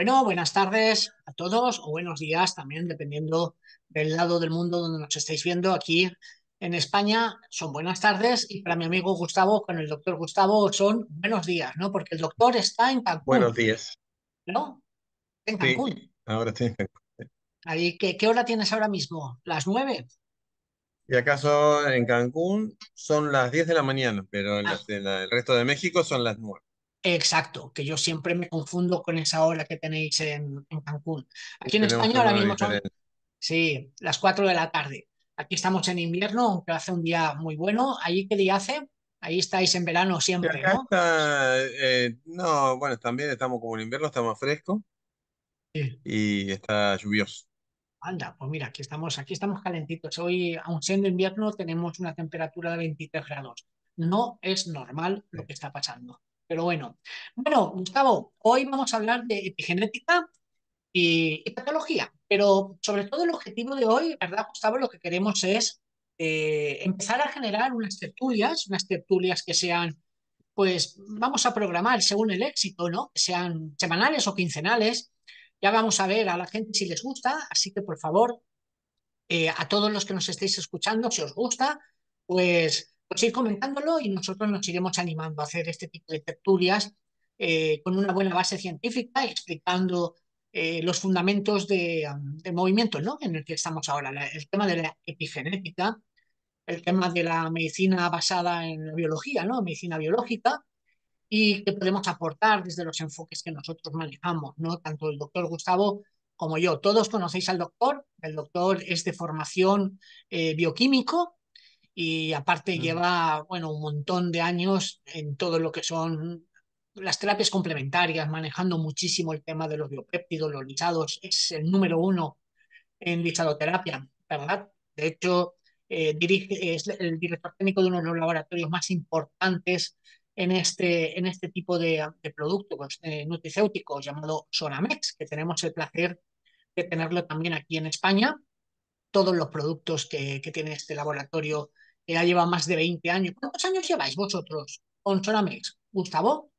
Bueno, buenas tardes a todos o buenos días también, dependiendo del lado del mundo donde nos estáis viendo. Aquí en España son buenas tardes y para mi amigo Gustavo, con el doctor Gustavo, son buenos días, ¿no? Porque el doctor está en Cancún. Buenos días. ¿No? En Cancún. ahora estoy en Cancún. Ahí, ¿qué, hora tienes ahora mismo? ¿Las nueve? Y acaso en Cancún son las diez de la mañana, pero en ah. el resto de México son las nueve? Exacto, que yo siempre me confundo con esa hora que tenéis en, Cancún. Aquí en España ahora mismo son sí, las 4 de la tarde. Aquí estamos en invierno, aunque hace un día muy bueno. ¿Ahí qué día hace? Ahí estáis en verano siempre, ¿no? Eh, no, bueno, también estamos como en invierno, estamos más fresco y está lluvioso. Anda, pues mira, aquí estamos, aquí estamos calentitos. Hoy, aun siendo invierno, tenemos una temperatura de 23 grados. No es normal lo que está pasando. Pero bueno. Bueno, Gustavo, hoy vamos a hablar de epigenética y, patología, pero sobre todo el objetivo de hoy, ¿verdad, Gustavo? Lo que queremos es eh, empezar a generar unas tertulias, unas tertulias que sean, pues vamos a programar según el éxito, ¿no? sean semanales o quincenales. Ya vamos a ver a la gente si les gusta, así que por favor, eh, a todos los que nos estéis escuchando, si os gusta, pues pues comentándolo y nosotros nos iremos animando a hacer este tipo de tertulias eh, con una buena base científica, explicando eh, los fundamentos de, um, movimiento ¿no? en el que estamos ahora, el tema de la epigenética, el tema de la medicina basada en la biología, ¿no? medicina biológica, y que podemos aportar desde los enfoques que nosotros manejamos, ¿no? tanto el doctor Gustavo como yo. Todos conocéis al doctor, el doctor es de formación eh, bioquímico, y aparte lleva, bueno, un montón de años en todo lo que son las terapias complementarias, manejando muchísimo el tema de los biopéptidos, los lisados, es el número uno en lisadoterapia, ¿verdad? De hecho, eh, dirige, es el director técnico de uno de los laboratorios más importantes en este, en este tipo de, de productos eh, nutricéuticos llamado Sonamex, que tenemos el placer de tenerlo también aquí en España. Todos los productos que, que tiene este laboratorio que ya lleva más de 20 años. ¿Cuántos años lleváis vosotros con Sonamex, Gustavo?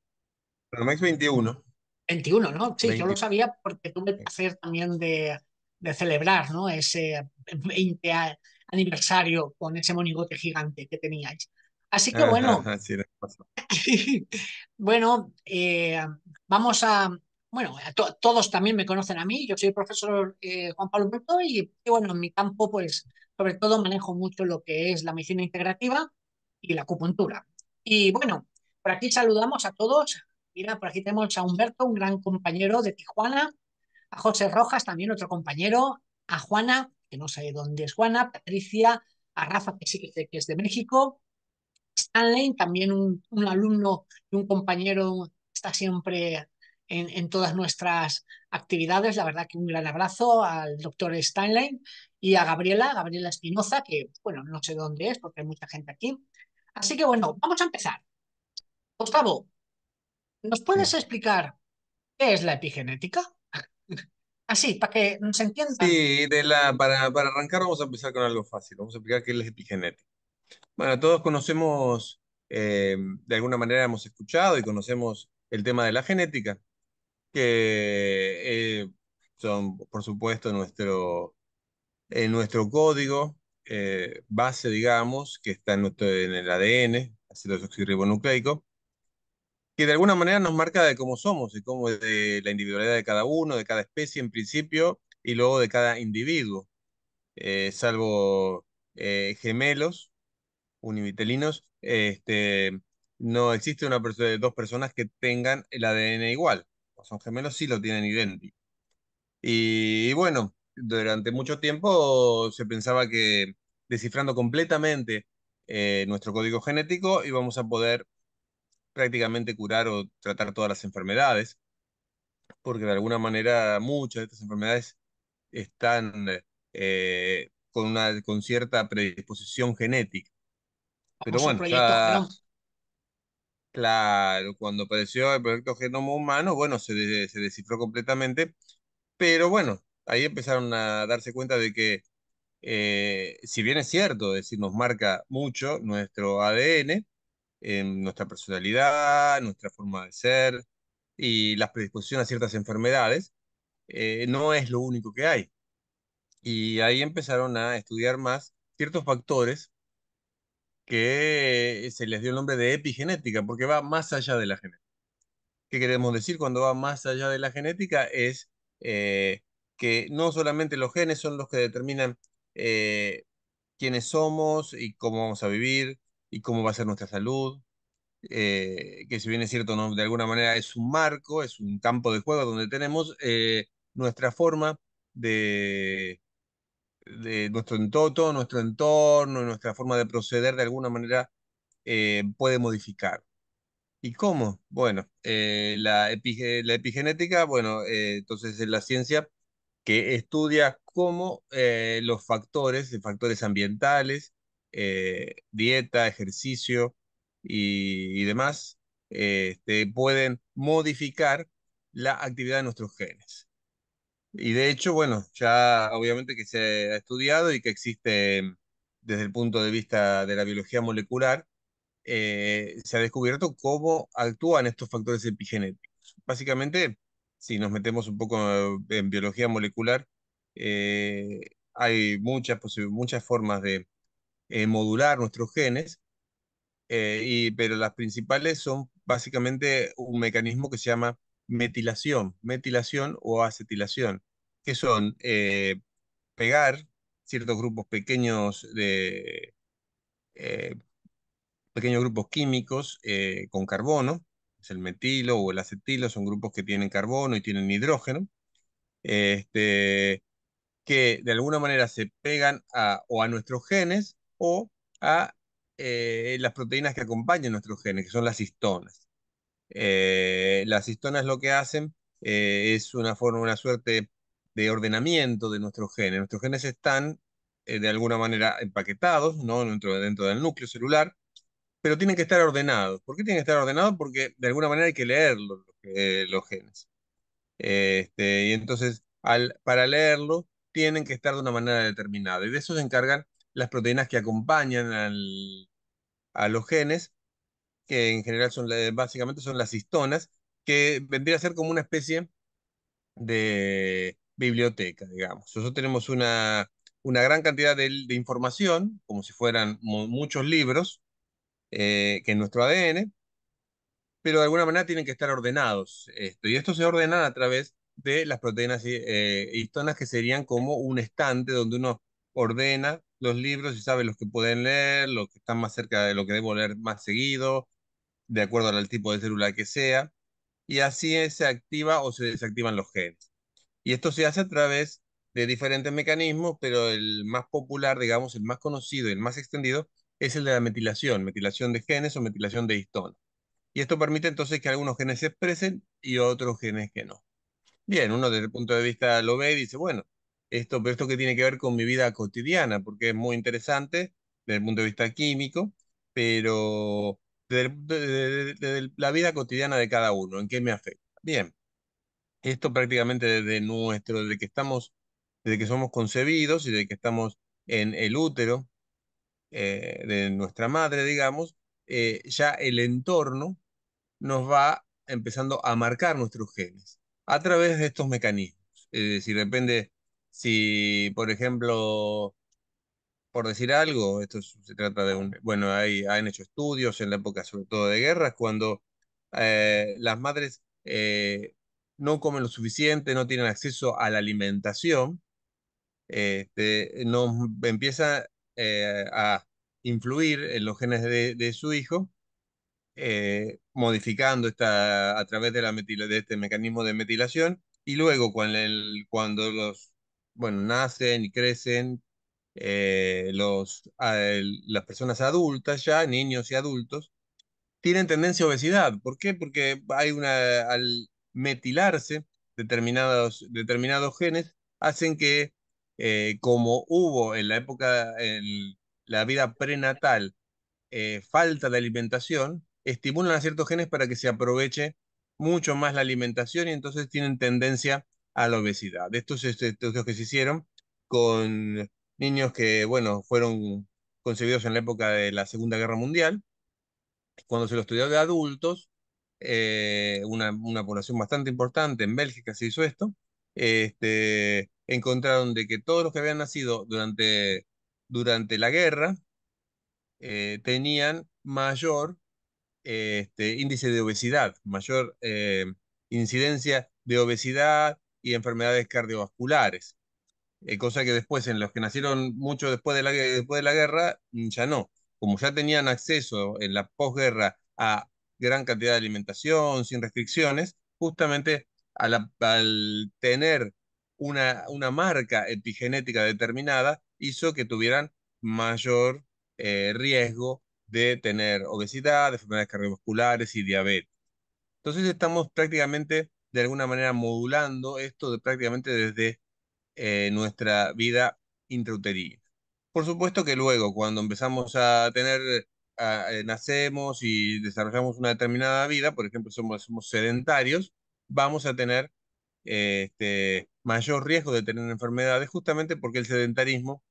Sonamex 21. 21, ¿no? Sí, yo lo sabía porque tuve el placer también de, celebrar ¿no? ese 20 aniversario con ese monigote gigante que teníais. Así que bueno, bueno, eh, vamos a, bueno, todos también me conocen a mí, yo soy el profesor eh, Juan Pablo Puerto y, y, bueno, en mi campo pues sobre todo manejo mucho lo que es la medicina integrativa y la acupuntura. Y bueno, por aquí saludamos a todos. Mira, por aquí tenemos a Humberto, un gran compañero de Tijuana, a José Rojas, también otro compañero, a Juana, que no sé dónde es Juana, Patricia, a Rafa, que sí que es de México, Stanley, también un, alumno y un compañero, está siempre en, en, todas nuestras actividades. La verdad que un gran abrazo al doctor Stanley y a Gabriela, Gabriela Espinoza, que bueno, no sé dónde es porque hay mucha gente aquí. Así que bueno, vamos a empezar. Gustavo, ¿nos puedes explicar qué es la epigenética? Así, para que nos entiendan. Sí, de la, para, arrancar vamos a empezar con algo fácil. Vamos a explicar qué es la epigenética. Bueno, todos conocemos, eh, de alguna manera hemos escuchado y conocemos el tema de la genética, que eh, son, por supuesto, nuestro, en nuestro código eh, base, digamos, que está en, nuestro, en el ADN, desoxirribonucleico que de alguna manera nos marca de cómo somos y cómo es la individualidad de cada uno, de cada especie en principio, y luego de cada individuo, eh, salvo eh, gemelos, univitelinos, este, no existe una persona, dos personas que tengan el ADN igual. O son gemelos, sí lo tienen idéntico. y bueno, durante mucho tiempo se pensaba que descifrando completamente eh, nuestro código genético íbamos a poder prácticamente curar o tratar todas las enfermedades, porque de alguna manera muchas de estas enfermedades están eh, con, una, con cierta predisposición genética. Pero bueno, claro, cuando apareció el proyecto Genoma Humano, bueno, se, se descifró completamente, pero bueno, ahí empezaron a darse cuenta de que, eh, si bien es cierto, es decir, nos marca mucho nuestro ADN, eh, nuestra personalidad, nuestra forma de ser y las predisposiciones a ciertas enfermedades, eh, no es lo único que hay. Y ahí empezaron a estudiar más ciertos factores que se les dio el nombre de epigenética, porque va más allá de la genética. ¿Qué queremos decir cuando va más allá de la genética? Es que no solamente los genes son los que determinan eh, quiénes somos y cómo vamos a vivir y cómo va a ser nuestra salud, eh, que si bien es cierto, no, de alguna manera es un marco, es un campo de juego donde tenemos eh, nuestra forma de, de nuestro entorno, nuestro entorno, nuestra forma de proceder de alguna manera puede modificar. ¿Y cómo? Bueno, la, la, epigenética, bueno, entonces es la ciencia que estudia cómo eh, los factores, factores ambientales, eh, dieta, ejercicio y, demás, este, pueden modificar la actividad de nuestros genes. Y de hecho, bueno, ya obviamente que se ha estudiado y que existe desde el punto de vista de la biología molecular, eh, se ha descubierto cómo actúan estos factores epigenéticos. Básicamente, si nos metemos un poco en biología molecular, eh, hay muchas, muchas formas de eh, modular nuestros genes, eh, y, pero las principales son básicamente un mecanismo que se llama metilación, metilación o acetilación, que son pegar ciertos grupos pequeños de pequeños grupos químicos con carbono el metilo o el acetilo, son grupos que tienen carbono y tienen hidrógeno, este, que de alguna manera se pegan a, o a nuestros genes o a eh, las proteínas que acompañan nuestros genes, que son las histonas. Eh, las histonas lo que hacen eh, es una forma, una suerte de ordenamiento de nuestros genes. Nuestros genes están de alguna manera empaquetados ¿no? dentro, dentro del núcleo celular pero tienen que estar ordenados. ¿Por qué tienen que estar ordenados? Porque de alguna manera hay que leer eh, los, genes. Este, y entonces, al, para leerlo, tienen que estar de una manera determinada. Y de eso se encargan las proteínas que acompañan a los genes, que en general son básicamente son las histonas, que vendría a ser como una especie de biblioteca, digamos. Nosotros tenemos una, gran cantidad de información, como si fueran muchos libros, eh, que en nuestro ADN, pero de alguna manera tienen que estar ordenados. Esto, y esto se ordena a través de las proteínas eh, histonas, que serían como un estante donde uno ordena los libros y sabe los que pueden leer, los que están más cerca de lo que debo leer más seguido, de acuerdo al tipo de célula que sea, y así se activa o se desactivan los genes. Y esto se hace a través de diferentes mecanismos, pero el más popular, digamos, el más conocido y el más extendido es el de la metilación, metilación de genes o metilación de histonas. Y esto permite entonces que algunos genes se expresen y otros genes que no. Bien, uno desde el punto de vista lo ve y dice, bueno, esto, pero esto que tiene que ver con mi vida cotidiana, porque es muy interesante desde el punto de vista químico, pero desde, la vida cotidiana de cada uno, ¿en qué me afecta? Bien, esto prácticamente desde nuestro, desde que estamos, desde que somos concebidos y desde que estamos en el útero, eh, de nuestra madre, digamos, eh, ya el entorno nos va empezando a marcar nuestros genes a través de estos mecanismos. Es decir, depende si, por ejemplo, por decir algo, esto se trata de un... Bueno, hay, han hecho estudios en la época sobre todo de guerras, cuando eh, las madres no comen lo suficiente, no tienen acceso a la alimentación, este no empieza eh, a influir en los genes de, su hijo, eh, modificando esta, a través de, la de este mecanismo de metilación, y luego cuando, el, cuando los bueno, nacen y crecen, eh, los, las personas adultas ya, niños y adultos, tienen tendencia a obesidad. ¿Por qué? Porque hay una, al metilarse determinados, determinados genes, hacen que eh, como hubo en la época, en la vida prenatal, eh, falta de alimentación, estimulan a ciertos genes para que se aproveche mucho más la alimentación y entonces tienen tendencia a la obesidad. De estos estudios que se hicieron con niños que, bueno, fueron concebidos en la época de la Segunda Guerra Mundial, cuando se los estudió de adultos, eh, una, una, población bastante importante en Bélgica se hizo esto, este, encontraron de que todos los que habían nacido durante, durante la guerra eh, tenían mayor este, índice de obesidad, mayor eh, incidencia de obesidad y enfermedades cardiovasculares. Eh, cosa que después, en los que nacieron mucho después de la, después de la guerra, mm, ya no. Como ya tenían acceso en la posguerra a gran cantidad de alimentación, sin restricciones, justamente al tener una, marca epigenética determinada hizo que tuvieran mayor eh, riesgo de tener obesidad, enfermedades cardiovasculares y diabetes. Entonces estamos prácticamente, de alguna manera, modulando esto de, prácticamente desde eh, nuestra vida intrauterina. Por supuesto que luego, cuando empezamos a tener, eh, nacemos y desarrollamos una determinada vida, por ejemplo, somos, somos sedentarios, vamos a tener este, mayor riesgo de tener enfermedades, justamente porque el sedentarismo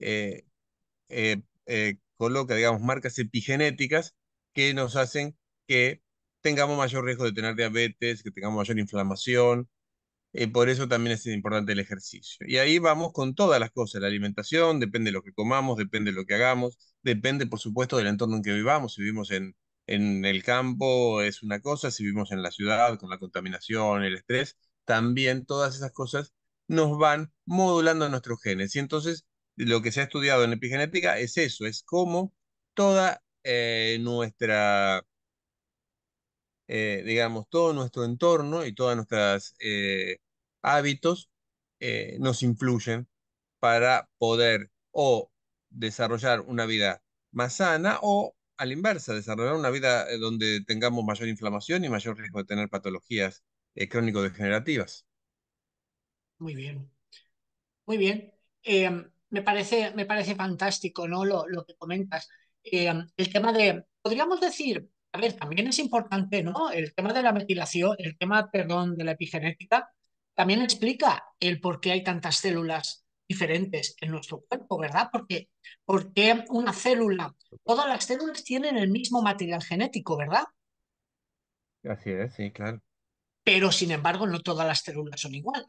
eh, eh, eh, coloca, digamos, marcas epigenéticas que nos hacen que tengamos mayor riesgo de tener diabetes, que tengamos mayor inflamación. por eso también es importante el ejercicio. Y ahí vamos con todas las cosas, la alimentación, depende de lo que comamos, depende de lo que hagamos, depende, por supuesto, del entorno en que vivamos. Si vivimos en, en el campo es una cosa, si vivimos en la ciudad con la contaminación, el estrés, también todas esas cosas nos van modulando nuestros genes. Y entonces lo que se ha estudiado en epigenética es eso, es cómo toda eh, nuestra, eh, digamos, todo nuestro entorno y todos nuestros eh, hábitos nos influyen para poder o desarrollar una vida más sana o a la inversa, desarrollar una vida donde tengamos mayor inflamación y mayor riesgo de tener patologías eh, crónico-degenerativas. Muy bien. Muy bien. Em, me, parece, me parece fantástico ¿no? lo, lo que comentas. Em, el tema de, podríamos decir, a ver, también es importante, ¿no? El tema de la metilación, el tema, perdón, de la epigenética, también explica el por qué hay tantas células diferentes en nuestro cuerpo, ¿verdad? Porque, porque una célula, todas las células tienen el mismo material genético, ¿verdad? Así es, sí, claro pero sin embargo no todas las células son igual.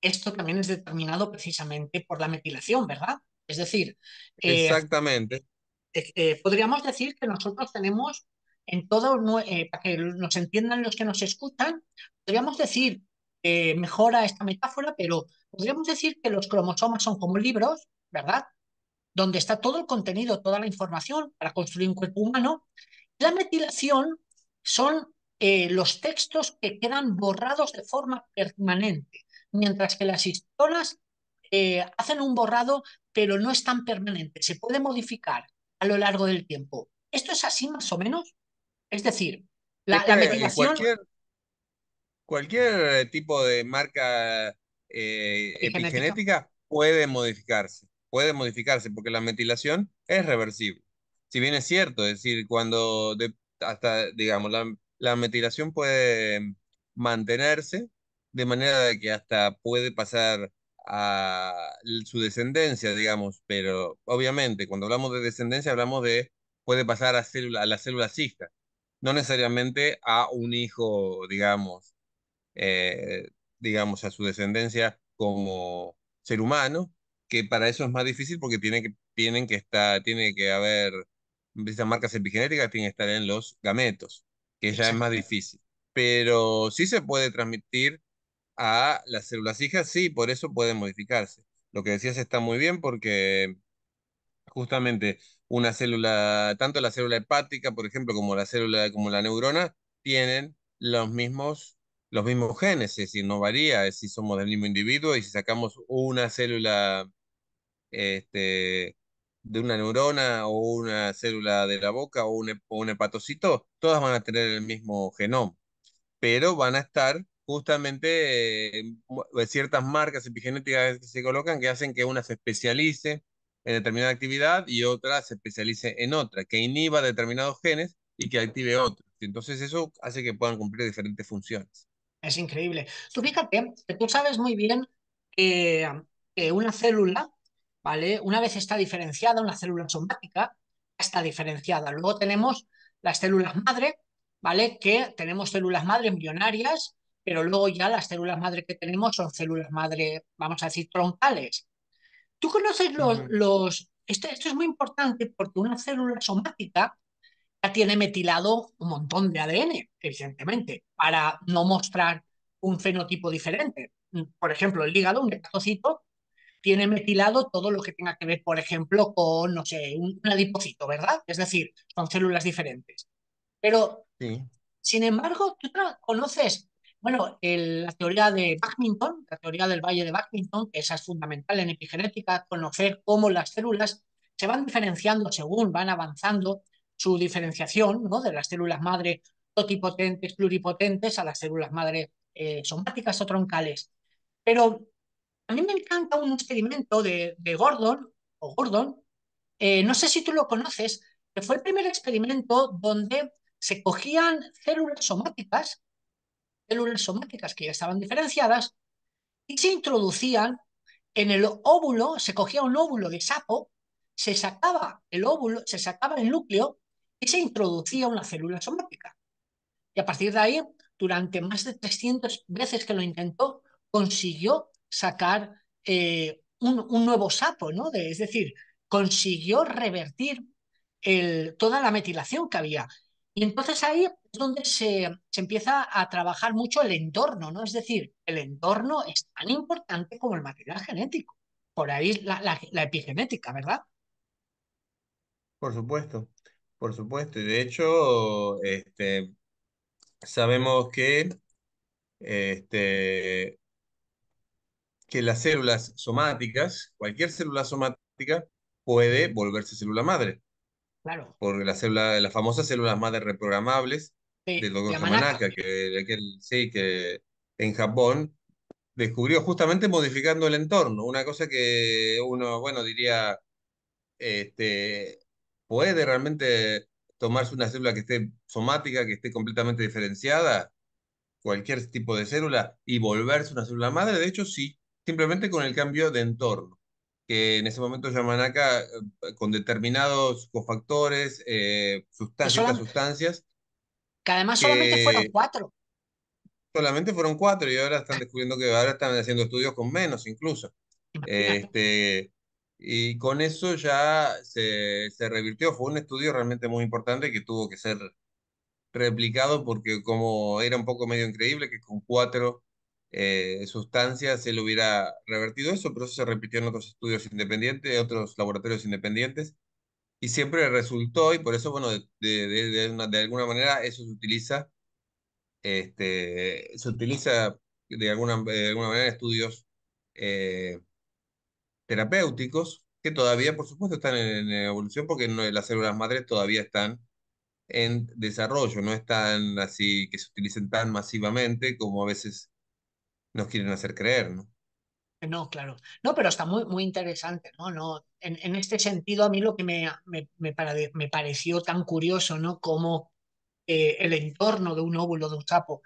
Esto también es determinado precisamente por la metilación, ¿verdad? Es decir, eh, exactamente. Eh, eh, podríamos decir que nosotros tenemos en todo, para que nos entiendan los que nos escuchan, podríamos decir, mejora esta metáfora, pero podríamos decir que los cromosomas son como libros, ¿verdad? Donde está todo el contenido, toda la información para construir un cuerpo humano. La metilación son eh, los textos que quedan borrados de forma permanente, mientras que las historias eh, hacen un borrado, pero no es tan permanente, se puede modificar a lo largo del tiempo. ¿Esto es así más o menos? Es decir, la, metilación Cualquier, eh, tipo de marca epigenética puede modificarse, puede modificarse, porque la metilación es reversible. Si bien es cierto, es decir, cuando hasta, digamos, la la metilación puede mantenerse de manera de que hasta puede pasar a su descendencia, digamos, pero obviamente cuando hablamos de descendencia hablamos de puede pasar a, célula, la célula cista, no necesariamente a un hijo, digamos, eh, digamos, a su descendencia como ser humano, que para eso es más difícil porque tiene que, tienen que estar, tiene que haber, esas marcas epigenéticas tienen que estar en los gametos que ya es más difícil. Pero sí se puede transmitir a las células hijas, sí, por eso puede modificarse. Lo que decías está muy bien porque justamente una célula, tanto la célula hepática, por ejemplo, como la célula, como la neurona, tienen los mismos, los mismos genes, es decir, no varía, si somos del mismo individuo y si sacamos una célula este, de una neurona o una célula de la boca o un, hepatocito, todas van a tener el mismo genoma, pero van a estar justamente eh, eh, ciertas marcas epigenéticas que se colocan que hacen que una se especialice en determinada actividad y otra se especialice en otra, que inhiba determinados genes y que active otros. Entonces eso hace que puedan cumplir diferentes funciones. Es increíble. Tú fíjate tú sabes muy bien que una célula ¿vale? Una vez está diferenciada, una célula somática está diferenciada. Luego tenemos las células madre, ¿vale? Que tenemos células madre embrionarias, pero luego ya las células madre que tenemos son células madre, vamos a decir, troncales. Tú conoces los... Esto, es muy importante porque una célula somática ya tiene metilado un montón de ADN, evidentemente, para no mostrar un fenotipo diferente. Por ejemplo, el hígado, un hepatocito, tiene metilado todo lo que tenga que ver, por ejemplo, con, no sé, un, adipocito, ¿verdad? Es decir, son células diferentes. Pero, sin embargo, tú conoces, bueno, la teoría de badminton, la teoría del valle de badminton? que esa es fundamental en epigenética, conocer cómo las células se van diferenciando según van avanzando su diferenciación ¿no? de las células madre totipotentes, pluripotentes, a las células madre eh, somáticas o troncales. Pero a mí me encanta un experimento de, Gordon, o Gordon, eh, no sé si tú lo conoces, que fue el primer experimento donde se cogían células somáticas, células somáticas que ya estaban diferenciadas, y se introducían en el óvulo, se cogía un óvulo de sapo, se sacaba el óvulo, se sacaba el núcleo y se introducía una célula somática. Y a partir de ahí, durante más de 300 veces que lo intentó, consiguió sacar eh, un, nuevo sapo, ¿no? De, es decir, consiguió revertir el, toda la metilación que había. Y entonces ahí es donde se, empieza a trabajar mucho el entorno, ¿no? Es decir, el entorno es tan importante como el material genético. Por ahí la, la, epigenética, ¿verdad? Por supuesto, por supuesto. Y de hecho, este, sabemos que este, que las células somáticas, cualquier célula somática, puede volverse célula madre. Claro. Por la célula, las famosas células madre reprogramables del doctor que, aquel sí, que en Japón descubrió justamente modificando el entorno. Una cosa que uno, bueno, diría, este, puede realmente tomarse una célula que esté somática, que esté completamente diferenciada, cualquier tipo de célula, y volverse una célula madre. De hecho, sí simplemente con el cambio de entorno, que en ese momento llaman acá eh, con determinados cofactores, eh, sustancias, sustancias. Que además solamente fueron cuatro. Solamente fueron cuatro y ahora están descubriendo que ahora están haciendo estudios con menos incluso. Este, y con eso ya se, se revirtió. Fue un estudio realmente muy importante que tuvo que ser replicado porque como era un poco medio increíble que con cuatro eh, sustancias, le hubiera revertido eso, pero eso se repitió en otros estudios independientes, en otros laboratorios independientes, y siempre resultó, y por eso, bueno, de, de, alguna manera eso se utiliza, este, se utiliza de alguna, de alguna manera estudios eh, terapéuticos, que todavía, por supuesto, están en, evolución porque no, las células madres todavía están en desarrollo, no están así que se utilicen tan masivamente como a veces nos quieren hacer creer, ¿no? No, claro. No, pero está muy, muy interesante, ¿no? no en, este sentido, a mí lo que me, me, pareció tan curioso, ¿no? Como eh, el entorno de un óvulo de un sapo,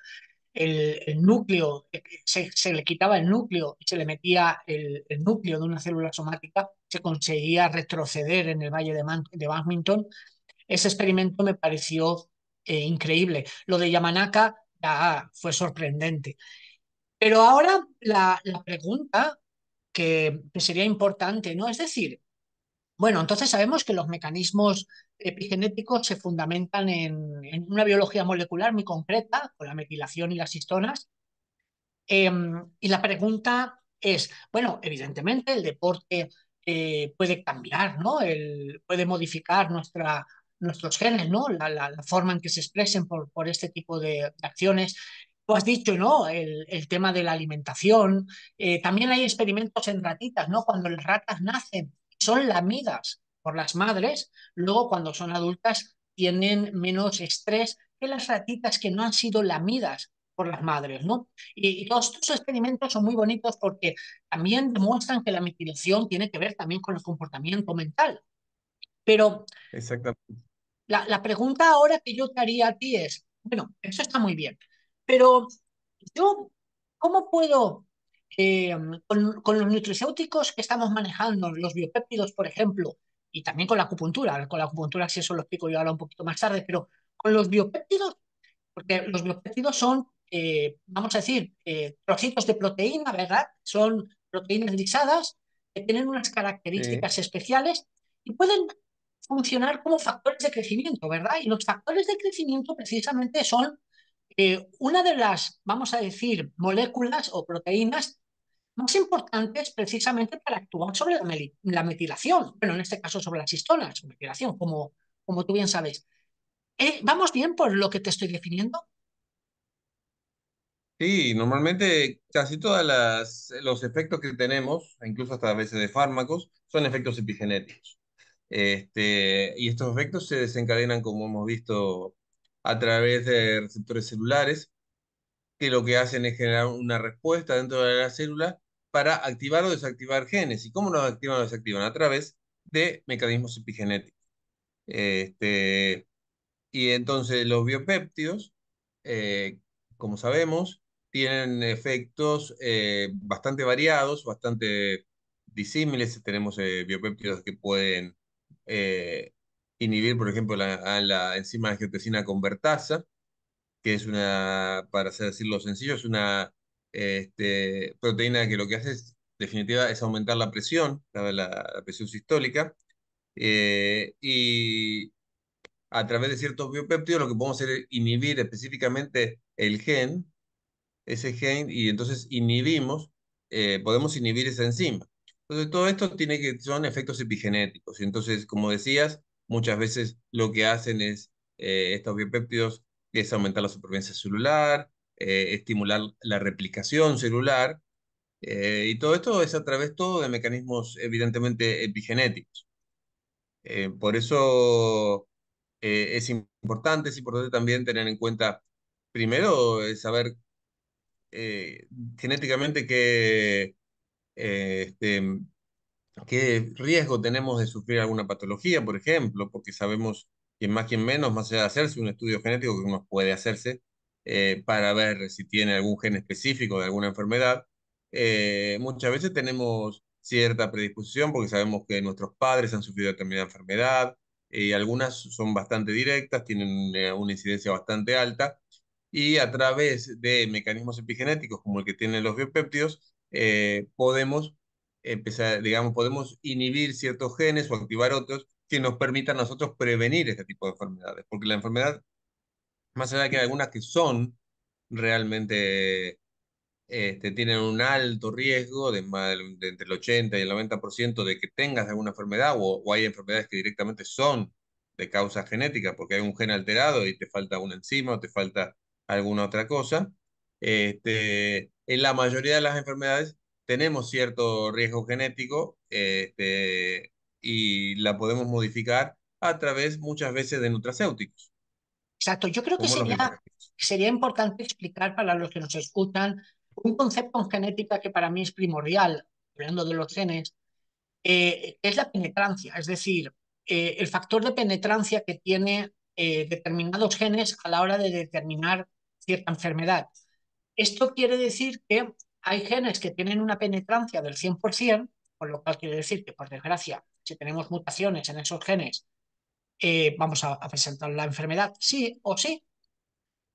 el, núcleo, eh, se, le quitaba el núcleo y se le metía el, núcleo de una célula somática, se conseguía retroceder en el valle de, Badminton. Ese experimento me pareció eh, increíble. Lo de Yamanaka ya, fue sorprendente. Pero ahora la, pregunta que, sería importante, ¿no? Es decir, bueno, entonces sabemos que los mecanismos epigenéticos se fundamentan en, una biología molecular muy concreta, con la metilación y las histonas. Em, y la pregunta es, bueno, evidentemente el deporte eh, puede cambiar, ¿no? El, puede modificar nuestra, nuestros genes, ¿no? La, forma en que se expresen por, por este tipo de acciones. Tú has dicho, ¿no? El, tema de la alimentación. Eh, también hay experimentos en ratitas, ¿no? Cuando las ratas nacen, son lamidas por las madres, luego cuando son adultas tienen menos estrés que las ratitas que no han sido lamidas por las madres, ¿no? Y, todos estos experimentos son muy bonitos porque también demuestran que la mitigación tiene que ver también con el comportamiento mental. Pero La, la pregunta ahora que yo te haría a ti es, bueno, eso está muy bien, pero yo, ¿cómo puedo, eh, con, los nutricéuticos que estamos manejando, los biopéptidos, por ejemplo, y también con la acupuntura, con la acupuntura, si eso lo explico yo ahora un poquito más tarde, pero con los biopéptidos, porque los biopéptidos son, eh, vamos a decir, eh, trocitos de proteína, ¿verdad? Son proteínas lisadas que tienen unas características especiales y pueden funcionar como factores de crecimiento, ¿verdad? Y los factores de crecimiento precisamente son eh, una de las, vamos a decir, moléculas o proteínas más importantes precisamente para actuar sobre la, metilación, bueno, en este caso sobre las histonas, metilación, como, como tú bien sabes. Eh, ¿Vamos bien por lo que te estoy definiendo? Sí, normalmente casi todos los efectos que tenemos, incluso hasta a veces de fármacos, son efectos epigenéticos. Este, y estos efectos se desencadenan, como hemos visto a través de receptores celulares, que lo que hacen es generar una respuesta dentro de la célula para activar o desactivar genes. ¿Y cómo los activan o desactivan? A través de mecanismos epigenéticos. Este, y entonces los biopéptidos, eh, como sabemos, tienen efectos eh, bastante variados, bastante disímiles. Tenemos eh, biopéptidos que pueden inhibir, por ejemplo, la, enzima la enzima convertasa, que es una, para decirlo sencillo, es una este, proteína que lo que hace es, definitiva, es aumentar la presión, la, presión sistólica, eh, y a través de ciertos biopéptidos lo que podemos hacer es inhibir específicamente el gen, ese gen, y entonces inhibimos, eh, podemos inhibir esa enzima. Entonces, todo esto tiene que, son efectos epigenéticos. Y Entonces, como decías, muchas veces lo que hacen es eh, estos biopéptidos es aumentar la supervivencia celular, eh, estimular la replicación celular, eh, y todo esto es a través de mecanismos evidentemente epigenéticos. por eso es importante, es importante también tener en cuenta, primero, saber genéticamente qué, este, qué riesgo tenemos de sufrir alguna patología, por ejemplo, porque sabemos que más que menos, más allá de hacerse un estudio genético que uno puede hacerse eh, para ver si tiene algún gen específico de alguna enfermedad, eh, muchas veces tenemos cierta predisposición porque sabemos que nuestros padres han sufrido determinada enfermedad y algunas son bastante directas, tienen eh, una incidencia bastante alta y a través de mecanismos epigenéticos como el que tienen los biopéptidos podemos empezar, digamos, podemos inhibir ciertos genes o activar otros que nos permitan a nosotros prevenir este tipo de enfermedades, porque la enfermedad, más allá de que algunas que son realmente, este, tienen un alto riesgo de, entre el 80 y el 90% de que tengas alguna enfermedad o, hay enfermedades que directamente son de causa genética, porque hay un gen alterado y te falta una enzima o te falta alguna otra cosa. Este, en la mayoría de las enfermedades tenemos cierto riesgo genético este, y la podemos modificar a través muchas veces de nutracéuticos. Exacto, yo creo que sería, sería importante explicar para los que nos escuchan un concepto en genética que para mí es primordial, hablando de los genes, eh, es la penetrancia, es decir, eh, el factor de penetrancia que tiene eh, determinados genes a la hora de determinar cierta enfermedad. Esto quiere decir que hay genes que tienen una penetrancia del 100%, con lo cual quiere decir que, por desgracia, si tenemos mutaciones en esos genes, eh, vamos a, presentar la enfermedad sí o sí.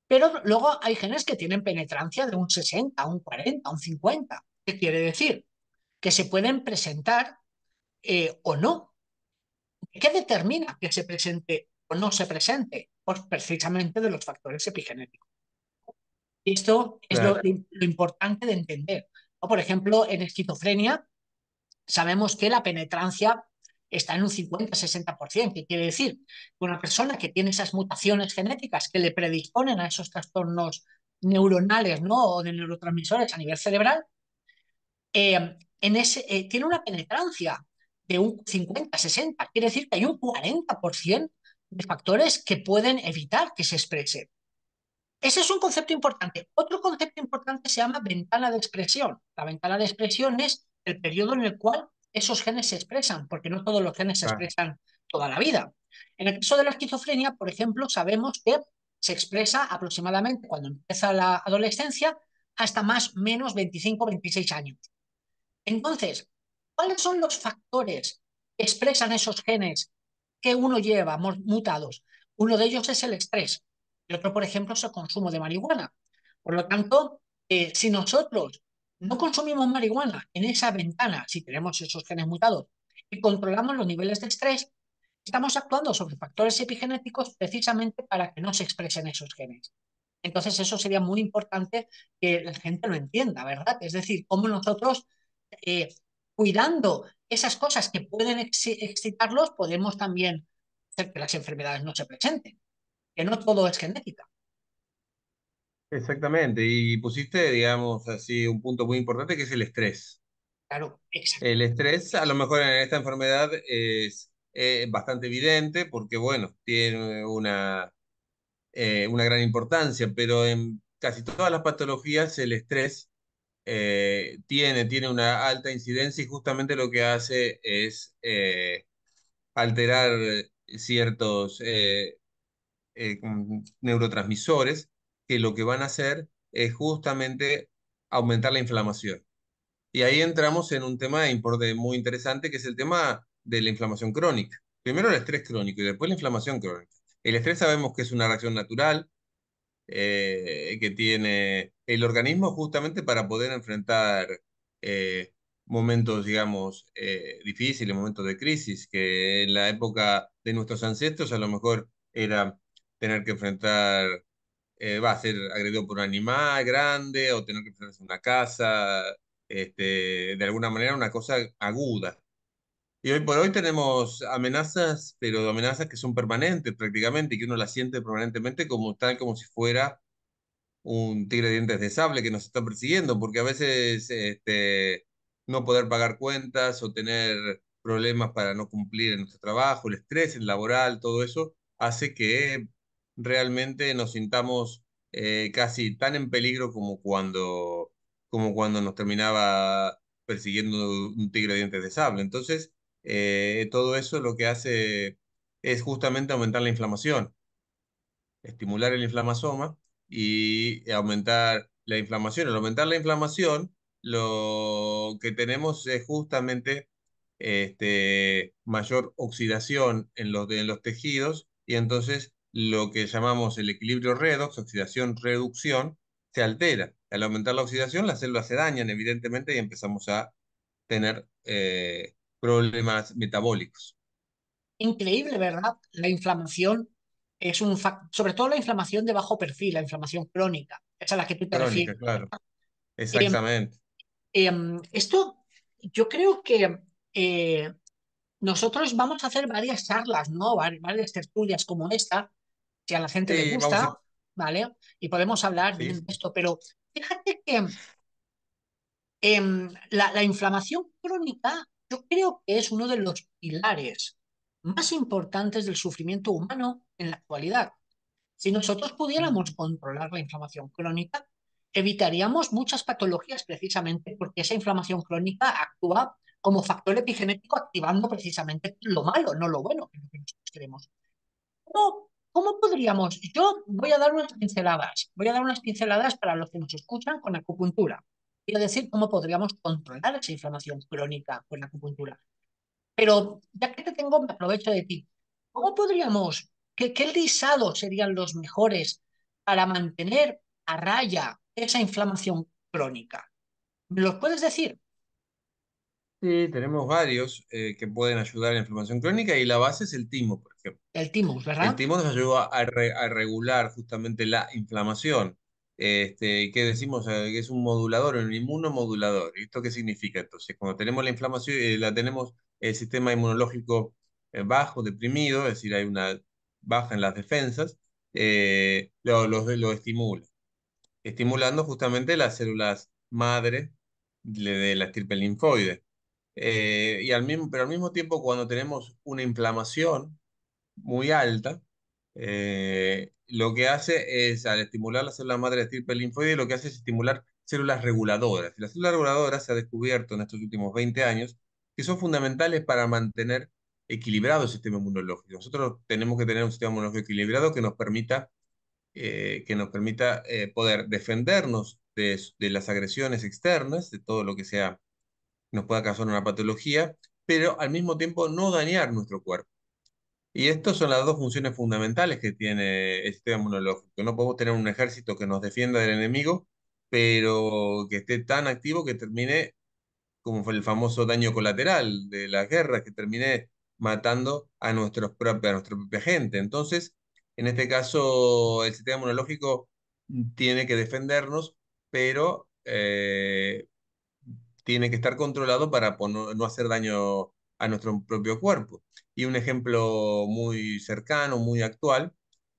Pero luego hay genes que tienen penetrancia de un 60, un 40, un 50. ¿Qué quiere decir? Que se pueden presentar eh, o no. ¿Qué determina que se presente o no se presente? Pues precisamente de los factores epigenéticos. Esto es lo, importante de entender. Por ejemplo, en esquizofrenia sabemos que la penetrancia está en un 50-60%, ¿Qué quiere decir que una persona que tiene esas mutaciones genéticas que le predisponen a esos trastornos neuronales ¿no? o de neurotransmisores a nivel cerebral, eh, en ese, eh, tiene una penetrancia de un 50-60, quiere decir que hay un 40% de factores que pueden evitar que se exprese. Ese es un concepto importante. Otro concepto importante se llama ventana de expresión. La ventana de expresión es el periodo en el cual esos genes se expresan, porque no todos los genes se expresan toda la vida. En el caso de la esquizofrenia, por ejemplo, sabemos que se expresa aproximadamente cuando empieza la adolescencia hasta más o menos 25 26 años. Entonces, ¿cuáles son los factores que expresan esos genes que uno lleva mutados? Uno de ellos es el estrés y otro, por ejemplo, es el consumo de marihuana. Por lo tanto, eh, si nosotros no consumimos marihuana en esa ventana, si tenemos esos genes mutados, y controlamos los niveles de estrés, estamos actuando sobre factores epigenéticos precisamente para que no se expresen esos genes. Entonces, eso sería muy importante que la gente lo entienda, ¿verdad? Es decir, cómo nosotros, eh, cuidando esas cosas que pueden excitarlos, podemos también hacer que las enfermedades no se presenten que no todo es genética. Exactamente, y pusiste, digamos, así un punto muy importante que es el estrés. Claro, exacto. El estrés, a lo mejor en esta enfermedad es eh, bastante evidente porque, bueno, tiene una, eh, una gran importancia, pero en casi todas las patologías el estrés eh, tiene, tiene una alta incidencia y justamente lo que hace es alterar ciertos eh, neurotransmisores que lo que van a hacer es justamente aumentar la inflamación. Y ahí entramos en un tema de muy interesante que es el tema de la inflamación crónica. Primero el estrés crónico y después la inflamación crónica. El estrés sabemos que es una reacción natural eh, que tiene el organismo justamente para poder enfrentar eh, momentos, digamos, difíciles, momentos de crisis, que en la época de nuestros ancestros a lo mejor era tener que enfrentar, eh, va a ser agredido por un animal grande o tener que enfrentarse a una casa, este, de alguna manera una cosa aguda. Y hoy por hoy tenemos amenazas, pero amenazas que son permanentes prácticamente, y que uno las siente permanentemente como tal, como si fuera un tigre de dientes de sable que nos está persiguiendo, porque a veces este, no poder pagar cuentas o tener problemas para no cumplir en nuestro trabajo, el estrés en laboral, todo eso, hace que realmente nos sintamos eh, casi tan en peligro como cuando, como cuando nos terminaba persiguiendo un tigre de dientes de sable. Entonces, eh, todo eso lo que hace es justamente aumentar la inflamación, estimular el inflamasoma y aumentar la inflamación. Al aumentar la inflamación, lo que tenemos es justamente este, mayor oxidación en los, en los tejidos y entonces lo que llamamos el equilibrio redox, oxidación-reducción, se altera. Al aumentar la oxidación, las células se dañan, evidentemente, y empezamos a tener eh, problemas metabólicos. Increíble, ¿verdad? La inflamación es un factor, sobre todo la inflamación de bajo perfil, la inflamación crónica, esa es la que tú te refieres. Claro. Em, Exactamente. Em, esto, yo creo que eh, nosotros vamos a hacer varias charlas, varias tertulias como esta, si a la gente le gusta, ¿vale? Y podemos hablar de esto, pero fíjate que em, la, la inflamación crónica yo creo que es uno de los pilares más importantes del sufrimiento humano en la actualidad. Si nosotros pudiéramos mm. controlar la inflamación crónica, evitaríamos muchas patologías precisamente porque esa inflamación crónica actúa como factor epigenético activando precisamente lo malo, no lo bueno, que lo que nosotros queremos. ¿Cómo ¿Cómo podríamos? Yo voy a dar unas pinceladas, voy a dar unas pinceladas para los que nos escuchan con acupuntura. Quiero decir, cómo podríamos controlar esa inflamación crónica con la acupuntura. Pero ya que te tengo, me aprovecho de ti. ¿Cómo podríamos, qué, qué lisados serían los mejores para mantener a raya esa inflamación crónica? ¿Me los puedes decir? Sí, tenemos varios eh, que pueden ayudar a la inflamación crónica y la base es el timo, por ejemplo. El timo, ¿verdad? El timo nos ayuda a, regular justamente la inflamación, este, que decimos que eh, es un modulador, un inmunomodulador. ¿Y esto qué significa? Entonces, cuando tenemos la inflamación, eh, la tenemos el sistema inmunológico bajo, deprimido, es decir, hay una baja en las defensas, lo, estimula, estimulando justamente las células madre de, de la estirpe linfoide. Eh, y al mismo, pero al mismo tiempo, cuando tenemos una inflamación muy alta, eh, lo que hace es, al estimular la célula madre de estirpe linfoide, lo que hace es estimular células reguladoras. Y las células reguladoras se ha descubierto en estos últimos 20 años que son fundamentales para mantener equilibrado el sistema inmunológico. Nosotros tenemos que tener un sistema inmunológico equilibrado que nos permita, eh, que nos permita poder defendernos de, de, las agresiones externas, de todo lo que sea nos pueda causar una patología, pero al mismo tiempo no dañar nuestro cuerpo. Y estas son las dos funciones fundamentales que tiene el sistema inmunológico. No podemos tener un ejército que nos defienda del enemigo, pero que esté tan activo que termine, como fue el famoso daño colateral de la guerra, que termine matando a, nuestros propios, a nuestra propia gente. Entonces, en este caso, el sistema inmunológico tiene que defendernos, pero eh, tiene que estar controlado para no hacer daño a nuestro propio cuerpo. Y un ejemplo muy cercano, muy actual,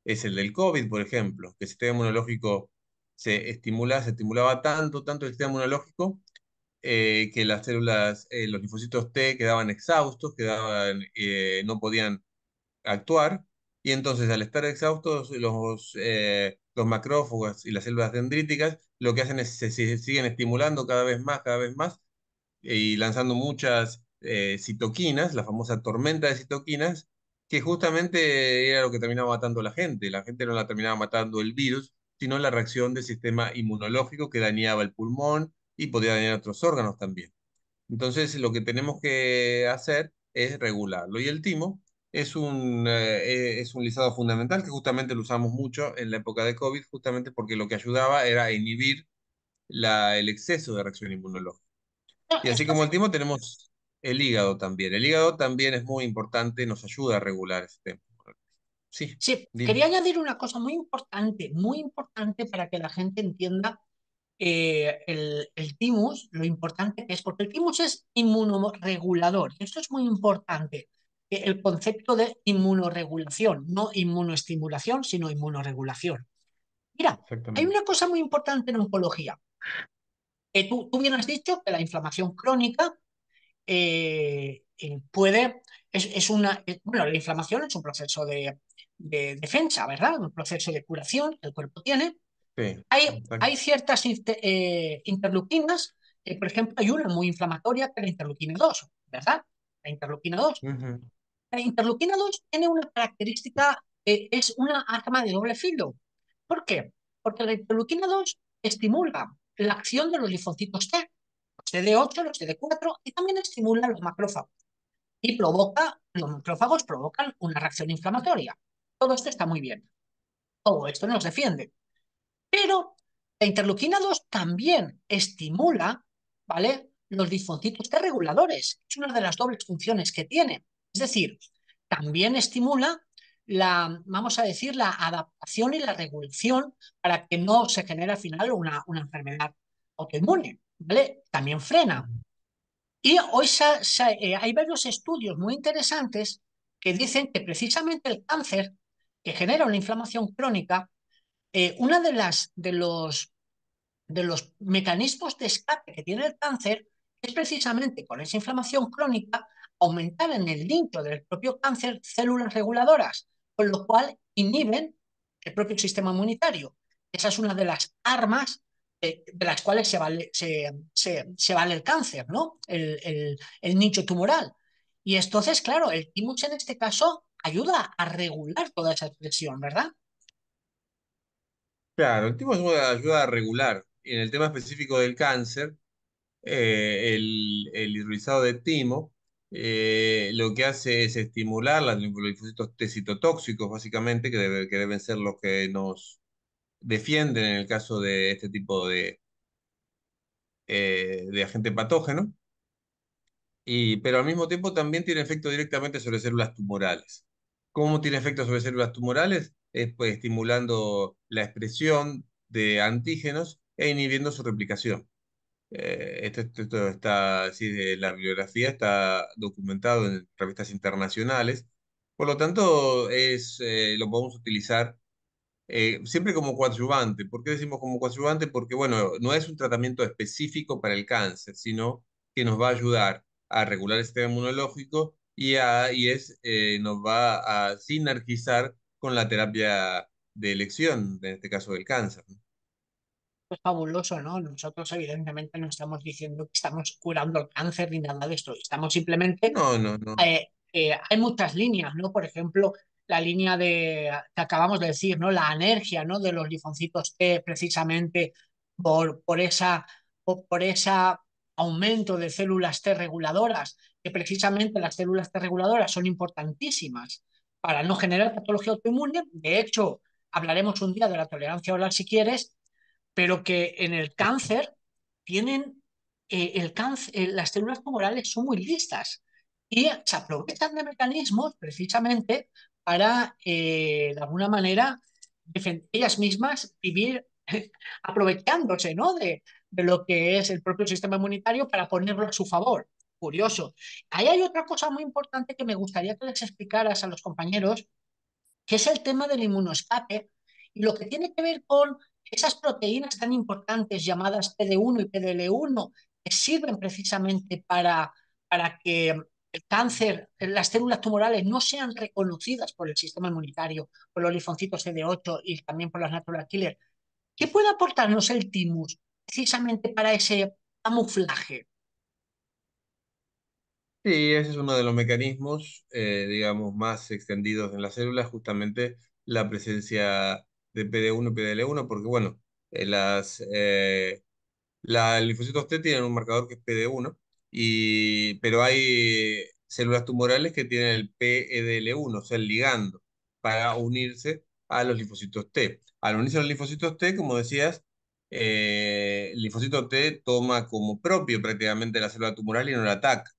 es el del COVID, por ejemplo, que el sistema inmunológico se estimula, se estimulaba tanto, tanto el sistema inmunológico, eh, que las células, eh, los linfocitos T quedaban exhaustos, quedaban, eh, no podían actuar, y entonces al estar exhaustos, los, los macrófagos y las células dendríticas lo que hacen es que se siguen estimulando cada vez más, cada vez más, y lanzando muchas eh, citoquinas, la famosa tormenta de citoquinas, que justamente era lo que terminaba matando a la gente. La gente no la terminaba matando el virus, sino la reacción del sistema inmunológico que dañaba el pulmón y podía dañar otros órganos también. Entonces, lo que tenemos que hacer es regularlo. Y el timo es un, eh, es un lisado fundamental que justamente lo usamos mucho en la época de COVID, justamente porque lo que ayudaba era inhibir la, el exceso de reacción inmunológica. Ah, y así como el timo, tenemos el hígado también. El hígado también es muy importante, nos ayuda a regular este Sí, sí quería añadir una cosa muy importante, muy importante para que la gente entienda eh, el, el, timus, lo importante que es, porque el timus es inmunoregulador, y esto es muy importante el concepto de inmunoregulación, no inmunoestimulación, sino inmunoregulación. Mira, hay una cosa muy importante en oncología. tú, bien has dicho que la inflamación crónica eh, eh, puede, es, una, bueno, la inflamación es un proceso de, defensa, ¿verdad? Un proceso de curación que el cuerpo tiene. Sí, hay, hay, ciertas este, eh, interleuquinas, por ejemplo, hay una muy inflamatoria que es la interleuquina 2, ¿verdad? La interleuquina 2 la interleuquina 2 tiene una característica, que es una arma de doble filo. ¿Por qué? Porque la interleuquina 2 estimula la acción de los linfocitos T, los CD8, los CD4, y también estimula los macrófagos. Y provoca, los macrófagos provocan una reacción inflamatoria. Todo esto está muy bien. Todo esto nos defiende. Pero la interleuquina 2 también estimula, ¿vale? Los linfocitos T reguladores. Es una de las dobles funciones que tiene. Es decir, también estimula la, vamos a decir, la adaptación y la regulación para que no se genere al final una, una enfermedad autoinmune, ¿vale? También frena. Y hoy eh, hay varios estudios muy interesantes que dicen que precisamente el cáncer que genera una inflamación crónica, uno eh, una de las de los de los mecanismos de escape que tiene el cáncer es precisamente con esa inflamación crónica aumentar en el nicho del propio cáncer células reguladoras, con lo cual inhiben el propio sistema inmunitario. Esa es una de las armas eh, de las cuales se vale, se, vale el cáncer, ¿no? El, nicho tumoral. Y entonces, claro, el timus en este caso ayuda a regular toda esa expresión, ¿verdad? Claro, el TIMUX ayuda a regular. en el tema específico del cáncer, eh, el, el hidrolizado de timo eh, lo que hace es estimular los linfocitos básicamente, que, deben ser los que nos defienden en el caso de este tipo de, eh, de agente patógeno. Y, pero al mismo tiempo también tiene efecto directamente sobre células tumorales. ¿Cómo tiene efecto sobre células tumorales? Es pues, estimulando la expresión de antígenos e inhibiendo su replicación. Eh, esto, está, así de la bibliografía está documentado en revistas internacionales, por lo tanto es, eh, lo podemos utilizar eh, siempre como coadyuvante. ¿Por qué decimos como coadyuvante? Porque bueno, no es un tratamiento específico para el cáncer, sino que nos va a ayudar a regular el sistema inmunológico y, y es, eh, nos va a sinergizar con la terapia de elección, en este caso del cáncer es fabuloso, ¿no? Nosotros evidentemente no estamos diciendo que estamos curando el cáncer ni nada de esto, estamos simplemente... No, no, no. Eh, eh, hay muchas líneas, ¿no? Por ejemplo, la línea de, que acabamos de decir, ¿no? La anergia, ¿no? De los lifoncitos T, precisamente por, por esa... Por, por esa aumento de células T reguladoras, que precisamente las células T reguladoras son importantísimas para no generar patología autoinmune. De hecho, hablaremos un día de la tolerancia oral si quieres, pero que en el cáncer tienen, eh, el cáncer, eh, las células tumorales son muy listas y se aprovechan de mecanismos precisamente para, eh, de alguna manera, ellas mismas vivir aprovechándose ¿no? de, lo que es el propio sistema inmunitario para ponerlo a su favor. Curioso. Ahí hay otra cosa muy importante que me gustaría que les explicaras a los compañeros, que es el tema del inmunoscape y lo que tiene que ver con esas proteínas tan importantes llamadas PD1 y PDL1 que sirven precisamente para, para que el cáncer, las células tumorales no sean reconocidas por el sistema inmunitario, por los linfocitos CD8 y también por las natural killer. ¿Qué puede aportarnos el timus precisamente para ese camuflaje? Sí, ese es uno de los mecanismos, eh, digamos, más extendidos en las células, justamente la presencia de PD1 y PDL1, porque bueno, eh, las, eh, linfocitos T tienen un marcador que es PD1, y, pero hay células tumorales que tienen el PEDL1, o sea, el ligando, para unirse a los linfocitos T. Al unirse a los linfocitos T, como decías, eh, el linfocito T toma como propio prácticamente la célula tumoral y no la ataca.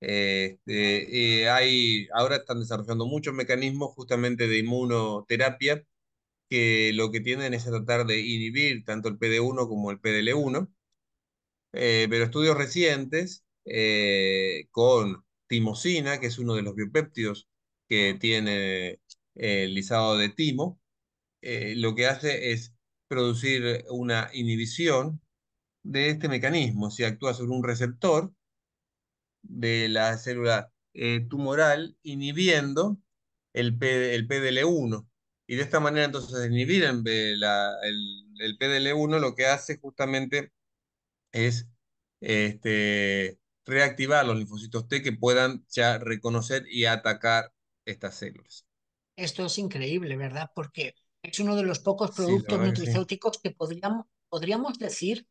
Este, hay, ahora están desarrollando muchos mecanismos justamente de inmunoterapia que lo que tienen es a tratar de inhibir tanto el PD1 como el PDL1, eh, pero estudios recientes eh, con timosina, que es uno de los biopéptidos que tiene el lisado de timo, eh, lo que hace es producir una inhibición de este mecanismo, si actúa sobre un receptor de la célula tumoral inhibiendo el, el PDL1. Y de esta manera entonces inhibir el, el, el PDL1 lo que hace justamente es este, reactivar los linfocitos T que puedan ya reconocer y atacar estas células. Esto es increíble, ¿verdad? Porque es uno de los pocos productos nutricéuticos que, podríamos, podríamos decir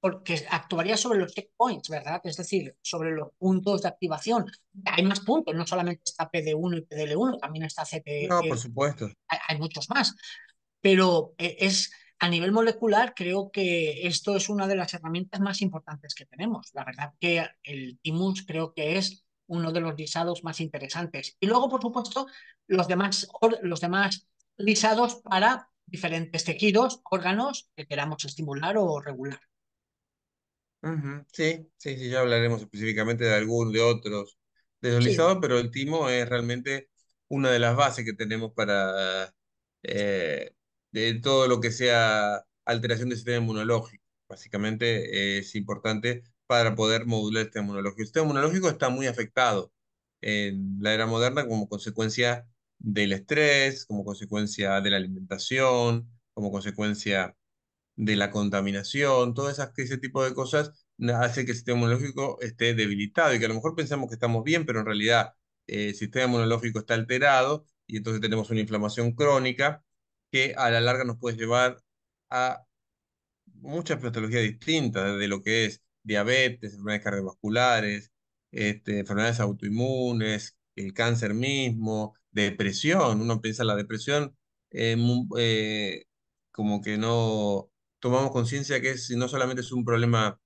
porque actuaría sobre los checkpoints, ¿verdad? Es decir, sobre los puntos de activación. Hay más puntos, no solamente está PD1 y PDL1, también está CT. E. No, por supuesto. Hay, muchos más. Pero eh, es a nivel molecular, creo que esto es una de las herramientas más importantes que tenemos. La verdad que el Timus creo que es uno de los lisados más interesantes. Y luego, por supuesto, los demás, los demás lisados para diferentes tejidos, órganos que queramos estimular o regular. Sí, sí, sí, ya hablaremos específicamente de algún de otros desolizados, pero el timo es realmente una de las bases que tenemos para eh, de todo lo que sea alteración del sistema inmunológico. Básicamente es importante para poder modular el sistema inmunológico. El sistema inmunológico está muy afectado en la era moderna como consecuencia del estrés, como consecuencia de la alimentación, como consecuencia de la contaminación, todo ese tipo de cosas hace que el sistema inmunológico esté debilitado y que a lo mejor pensamos que estamos bien, pero en realidad eh, el sistema inmunológico está alterado y entonces tenemos una inflamación crónica que a la larga nos puede llevar a muchas patologías distintas, desde lo que es diabetes, enfermedades cardiovasculares, este, enfermedades autoinmunes, el cáncer mismo, depresión. Uno piensa en la depresión eh, eh, como que no, tomamos conciencia que no solamente es un problema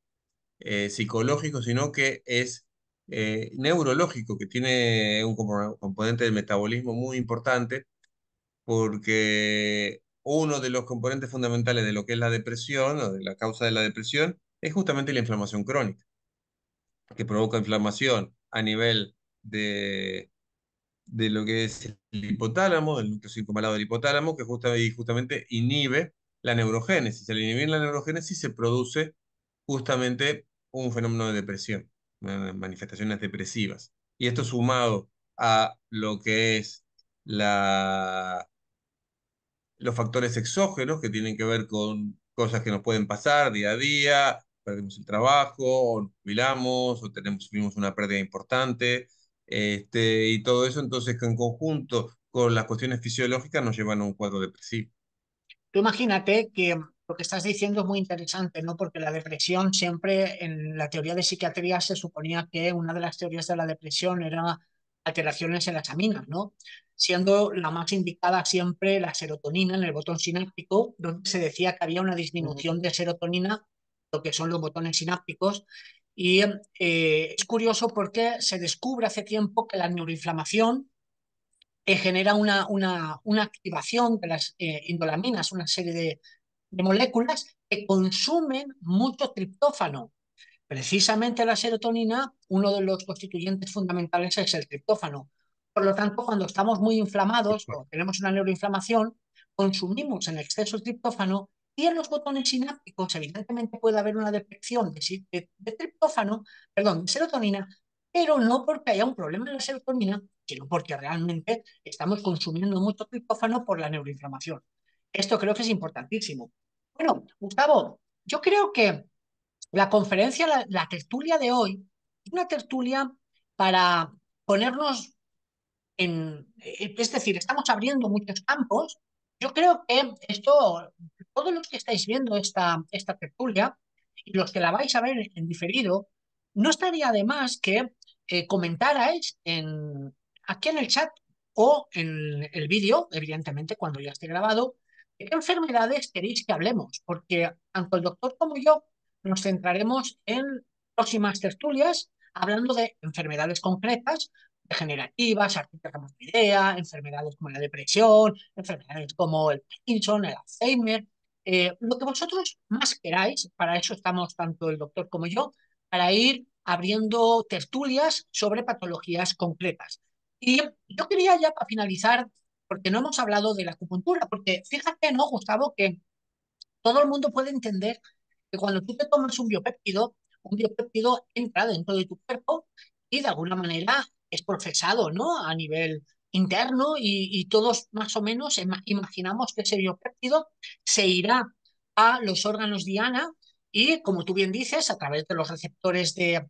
eh, psicológico, sino que es eh, neurológico, que tiene un componente de metabolismo muy importante, porque uno de los componentes fundamentales de lo que es la depresión o de la causa de la depresión es justamente la inflamación crónica, que provoca inflamación a nivel de, de lo que es el hipotálamo, del núcleo circunvalado del hipotálamo, que justamente inhibe la neurogénesis. Al inhibir la neurogénesis se produce justamente un fenómeno de depresión, manifestaciones depresivas. Y esto sumado a lo que es la, los factores exógenos que tienen que ver con cosas que nos pueden pasar día a día, perdemos el trabajo, o nos jubilamos, o tenemos, tuvimos una pérdida importante, este, y todo eso entonces que en conjunto con las cuestiones fisiológicas nos llevan a un cuadro depresivo. Tú imagínate que lo que estás diciendo es muy interesante, ¿no? Porque la depresión siempre en la teoría de psiquiatría se suponía que una de las teorías de la depresión era alteraciones en las aminas, ¿no? Siendo la más indicada siempre la serotonina en el botón sináptico, donde se decía que había una disminución de serotonina, lo que son los botones sinápticos. Y eh, es curioso porque se descubre hace tiempo que la neuroinflamación que eh, genera una, una, activación de las indolaminas, eh, una serie de, moléculas que consumen mucho triptófano. Precisamente la serotonina, uno de los constituyentes fundamentales es el triptófano. Por lo tanto, cuando estamos muy inflamados, o tenemos una neuroinflamación, consumimos en exceso el triptófano y en los botones sinápticos, evidentemente puede haber una detección de, triptófano, perdón, de serotonina, pero no porque haya un problema en la serotonina, sino porque realmente estamos consumiendo mucho triptófano por la neuroinflamación. Esto creo que es importantísimo. Bueno, Gustavo, yo creo que la conferencia, la, tertulia de hoy, es una tertulia para ponernos en, eh, es decir, estamos abriendo muchos campos. Yo creo que esto, todos los que estáis viendo esta, esta tertulia y los que la vais a ver en diferido, no estaría de más que eh, comentarais en, aquí en el chat o en el vídeo, evidentemente, cuando ya esté grabado, de qué enfermedades queréis que hablemos, porque tanto el doctor como yo nos centraremos en próximas tertulias hablando de enfermedades concretas, degenerativas, artritis enfermedades como la depresión, enfermedades como el Parkinson, el Alzheimer, eh, lo que vosotros más queráis, para eso estamos tanto el doctor como yo, para ir abriendo tertulias sobre patologías concretas. Y yo quería ya para finalizar, porque no hemos hablado de la acupuntura, porque fíjate, ¿no, Gustavo? Que todo el mundo puede entender que cuando tú te tomas un biopéptido, un biopéptido entra dentro de tu cuerpo y de alguna manera es procesado, ¿no? A nivel interno y, todos más o menos imaginamos que ese biopéptido se irá a los órganos diana y, como tú bien dices, a través de los receptores de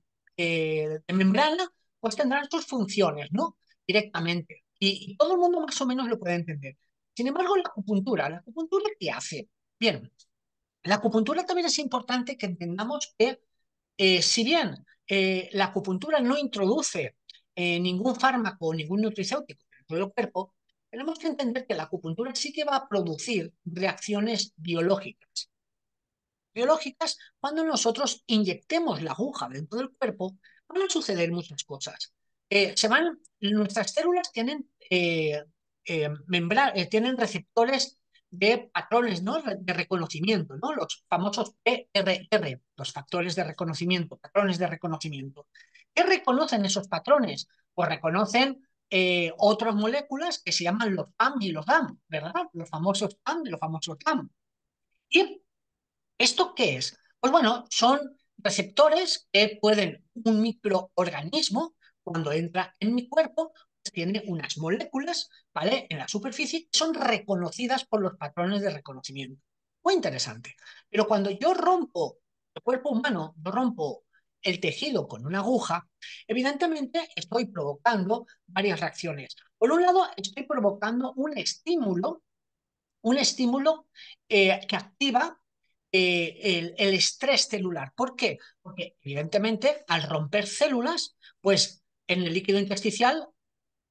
membrana, pues tendrán sus funciones, ¿no? directamente. Y, todo el mundo más o menos lo puede entender. Sin embargo, la acupuntura, ¿la acupuntura qué hace? Bien, la acupuntura también es importante que entendamos que eh, si bien eh, la acupuntura no introduce eh, ningún fármaco o ningún nutricéutico dentro del cuerpo, tenemos que entender que la acupuntura sí que va a producir reacciones biológicas. Biológicas, cuando nosotros inyectemos la aguja dentro del cuerpo, van a suceder muchas cosas. Eh, se van, nuestras células tienen, eh, eh, tienen receptores de patrones ¿no? de reconocimiento, ¿no? los famosos PRR, los factores de reconocimiento, patrones de reconocimiento. ¿Qué reconocen esos patrones? Pues reconocen otras moléculas que se llaman los PAM y los DAM, ¿verdad? Los famosos PAM y los famosos DAM. ¿Y esto qué es? Pues bueno, son receptores que pueden un microorganismo cuando entra en mi cuerpo, pues, tiene unas moléculas ¿vale? en la superficie que son reconocidas por los patrones de reconocimiento. Muy interesante. Pero cuando yo rompo el cuerpo humano, rompo el tejido con una aguja, evidentemente estoy provocando varias reacciones. Por un lado, estoy provocando un estímulo, un estímulo eh, que activa eh, el, el, estrés celular. ¿Por qué? Porque evidentemente al romper células, pues en el líquido intersticial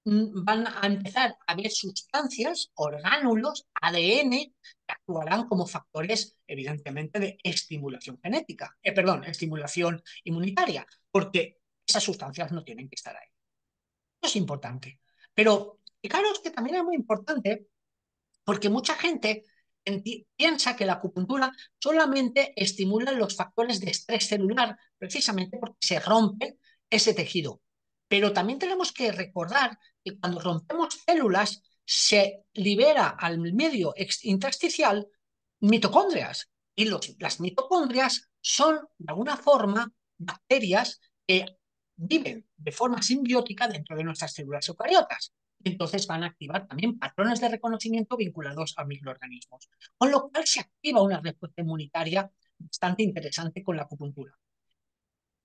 mm, van a empezar a haber sustancias, orgánulos, ADN, que actuarán como factores, evidentemente, de estimulación genética, eh, perdón, estimulación inmunitaria, porque esas sustancias no tienen que estar ahí. Eso es importante. Pero fijaros que también es muy importante porque mucha gente piensa que la acupuntura solamente estimula los factores de estrés celular, precisamente porque se rompe ese tejido. Pero también tenemos que recordar que cuando rompemos células se libera al medio intersticial mitocondrias y las mitocondrias son de alguna forma bacterias que viven de forma simbiótica dentro de nuestras células eucariotas. Entonces van a activar también patrones de reconocimiento vinculados a microorganismos, con lo cual se activa una respuesta inmunitaria bastante interesante con la acupuntura.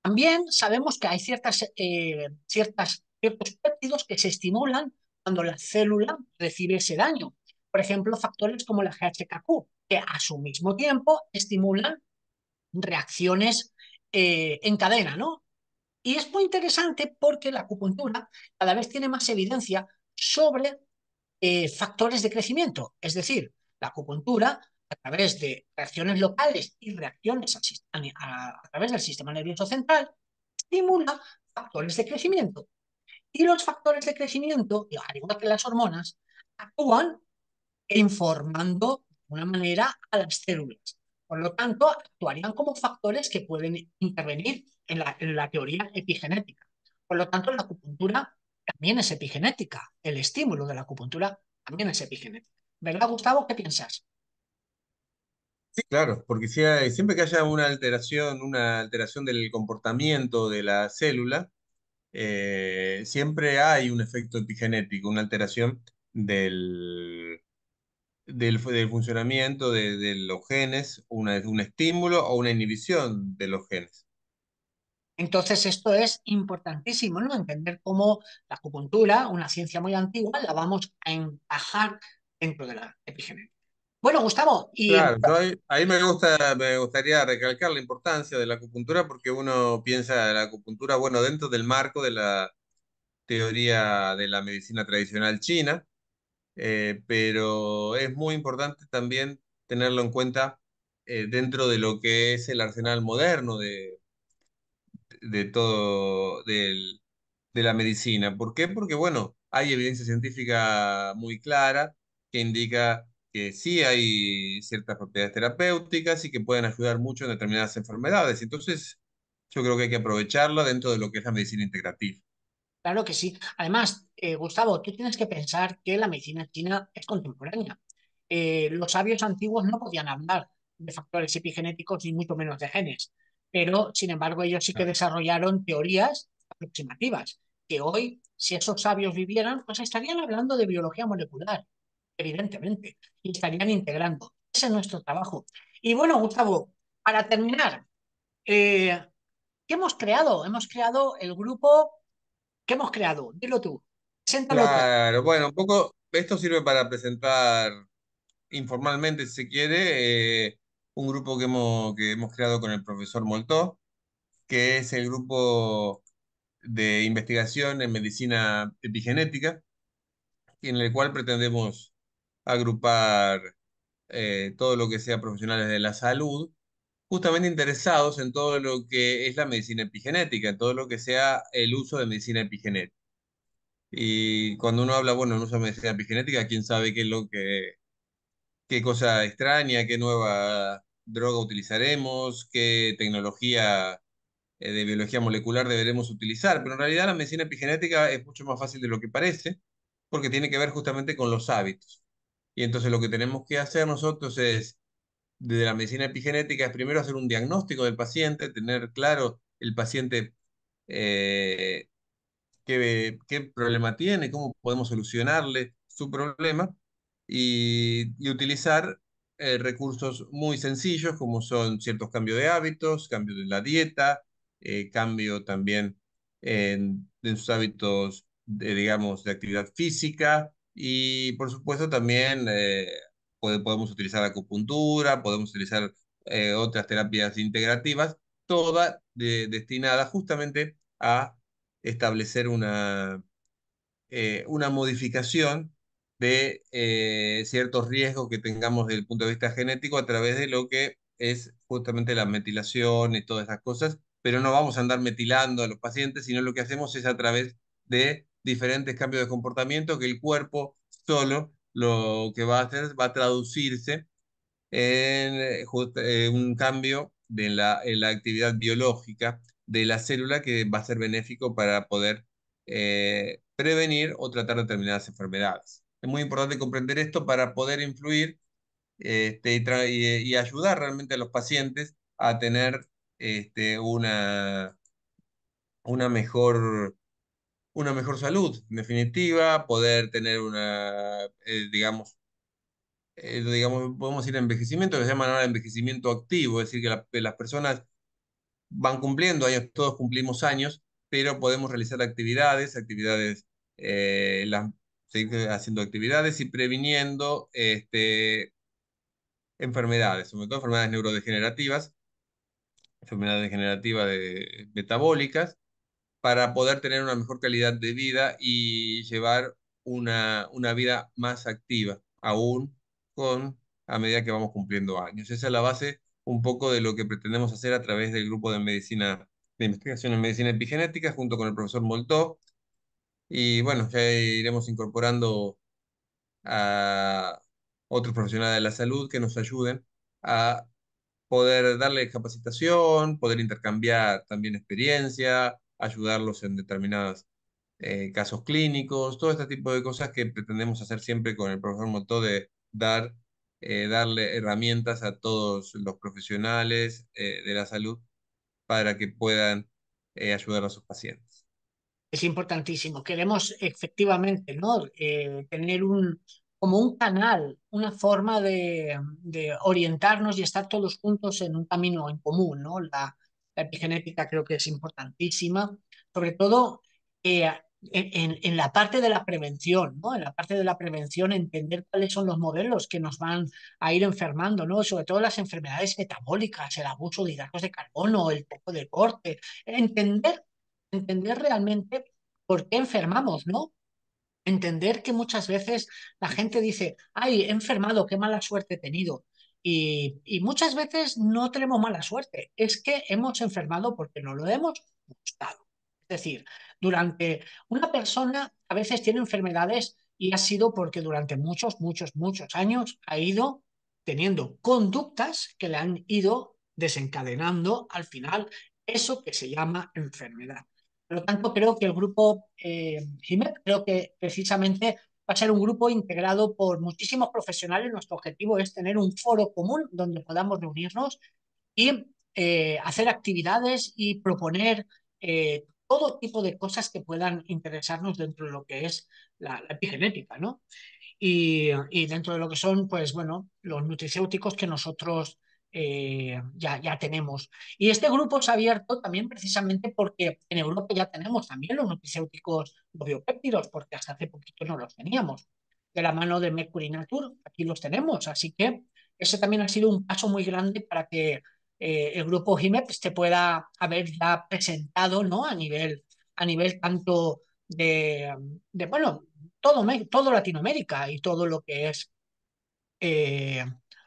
También sabemos que hay eh, ciertas, ciertos péptidos que se estimulan cuando la célula recibe ese daño. Por ejemplo, factores como la GHKQ, que a su mismo tiempo estimulan reacciones eh, en cadena, ¿no? Y es muy interesante porque la acupuntura cada vez tiene más evidencia sobre eh, factores de crecimiento. Es decir, la acupuntura a través de reacciones locales y reacciones a, través del sistema nervioso central, estimula factores de crecimiento. Y los factores de crecimiento, al igual que las hormonas, actúan informando de una manera a las células. Por lo tanto, actuarían como factores que pueden intervenir en la, teoría epigenética. Por lo tanto, la acupuntura también es epigenética. El estímulo de la acupuntura también es epigenética. ¿Verdad, Gustavo? ¿Qué piensas? Sí, claro, porque siempre que haya una alteración, una alteración del comportamiento de la célula, eh, siempre hay un efecto epigenético, una alteración del, del, funcionamiento de, los genes, un estímulo o una inhibición de los genes. Entonces, esto es importantísimo, ¿no? Entender cómo la acupuntura, una ciencia muy antigua, la vamos a encajar dentro de la epigenética. Bueno, Gustavo. Y... Claro, ahí, me, gusta, me gustaría recalcar la importancia de la acupuntura porque uno piensa la acupuntura, bueno, dentro del marco de la teoría de la medicina tradicional china, eh, pero es muy importante también tenerlo en cuenta eh, dentro de lo que es el arsenal moderno de, de todo, de la medicina. ¿Por qué? Porque, bueno, hay evidencia científica muy clara que indica que sí hay ciertas propiedades terapéuticas y que pueden ayudar mucho en determinadas enfermedades. Entonces, yo creo que hay que aprovecharla dentro de lo que es la medicina integrativa. Claro que sí. Además, eh, Gustavo, tú tienes que pensar que la medicina china es contemporánea. Eh, los sabios antiguos no podían hablar de factores epigenéticos ni mucho menos de genes, pero sin embargo ellos sí que desarrollaron teorías aproximativas, que hoy, si esos sabios vivieran, pues estarían hablando de biología molecular, evidentemente, y estarían integrando. Ese es nuestro trabajo. Y bueno, Gustavo, para terminar, eh, ¿qué hemos creado? Hemos creado el grupo, ¿qué hemos creado? Dilo tú. Preséntalo claro, bueno, un poco, esto sirve para presentar informalmente, si se quiere, eh, un grupo que hemos, que hemos creado con el profesor Moltó, que es el grupo de investigación en medicina epigenética, en el cual pretendemos agrupar eh, todo lo que sea profesionales de la salud, justamente interesados en todo lo que es la medicina epigenética, todo lo que sea el uso de medicina epigenética. Y cuando uno habla, bueno, no uso medicina epigenética, quién sabe qué es lo que, qué cosa extraña, qué nueva droga utilizaremos, qué tecnología eh, de biología molecular deberemos utilizar, pero en realidad la medicina epigenética es mucho más fácil de lo que parece, porque tiene que ver justamente con los hábitos. Y entonces lo que tenemos que hacer nosotros es, desde la medicina epigenética, es primero hacer un diagnóstico del paciente, tener claro el paciente eh, qué, problema tiene, cómo podemos solucionarle su problema y, utilizar eh, recursos muy sencillos como son ciertos cambios de hábitos, cambios de la dieta, eh, cambio también en, en sus hábitos, de, digamos, de actividad física, y por supuesto también eh, podemos utilizar acupuntura, podemos utilizar eh, otras terapias integrativas, toda destinada justamente a establecer una, eh, una modificación de ciertos riesgos que tengamos desde el punto de vista genético a través de lo que es justamente la metilación y todas esas cosas, pero no vamos a andar metilando a los pacientes, sino lo que hacemos es a través de diferentes cambios de comportamiento que el cuerpo solo lo que va a hacer va a traducirse en eh, eh, un cambio de la, en la actividad biológica de la célula que va a ser benéfico para poder eh, prevenir o tratar determinadas enfermedades. Es muy importante comprender esto para poder influir este, y, ayudar realmente a los pacientes a tener este, una, una mejor una mejor salud, en definitiva, poder tener una, eh, digamos, eh, digamos, podemos decir envejecimiento, que se llama ahora envejecimiento activo, es decir, que, las personas van cumpliendo años, todos cumplimos años, pero podemos realizar actividades, actividades, eh, las, seguir haciendo actividades y previniendo este, enfermedades, sobre todo enfermedades neurodegenerativas, enfermedades degenerativas metabólicas, para poder tener una mejor calidad de vida y llevar una, vida más activa, aún con a medida que vamos cumpliendo años. Esa es la base un poco de lo que pretendemos hacer a través del grupo de medicina de investigación en medicina epigenética junto con el profesor Molto, Y bueno, ya iremos incorporando a otros profesionales de la salud que nos ayuden a poder darle capacitación, poder intercambiar también experiencia, ayudarlos en determinados eh, casos clínicos, todo este tipo de cosas que pretendemos hacer siempre con el profesor Motó de dar, eh, darle herramientas a todos los profesionales eh, de la salud para que puedan ayudar a sus pacientes. Es importantísimo. Queremos efectivamente ¿no? tener un, como un canal, una forma de, de, orientarnos y estar todos juntos en un camino en común, ¿no? La, la epigenética creo que es importantísima, sobre todo eh, en, la parte de la prevención, ¿no? En la parte de la prevención, entender cuáles son los modelos que nos van a ir enfermando, ¿no? Sobre todo las enfermedades metabólicas, el abuso de hidratos de carbono, el poco de corte, entender, entender realmente por qué enfermamos, ¿no? Entender que muchas veces la gente dice, ay, he enfermado, qué mala suerte he tenido. Y, muchas veces no tenemos mala suerte, es que hemos enfermado porque no lo hemos gustado. Es decir, durante una persona a veces tiene enfermedades y ha sido porque durante muchos, muchos, muchos años ha ido teniendo conductas que le han ido desencadenando al final eso que se llama enfermedad. Por lo tanto, creo que el grupo eh, Jiménez, creo que precisamente va a ser un grupo integrado por muchísimos profesionales. Nuestro objetivo es tener un foro común donde podamos reunirnos y eh, hacer actividades y proponer eh, todo tipo de cosas que puedan interesarnos dentro de lo que es la, epigenética, ¿no? Y, dentro de lo que son, pues bueno, los nutricéuticos que nosotros eh, ya, ya tenemos. Y este grupo se ha abierto también precisamente porque en Europa ya tenemos también los nutricéuticos biopéptidos, porque hasta hace poquito no los teníamos. De la mano de Mercury Nature, aquí los tenemos. Así que ese también ha sido un paso muy grande para que eh, el grupo GIMEP se pueda haber ya presentado ¿no? a, nivel, a nivel tanto de, bueno, todo, todo Latinoamérica y todo lo que es eh,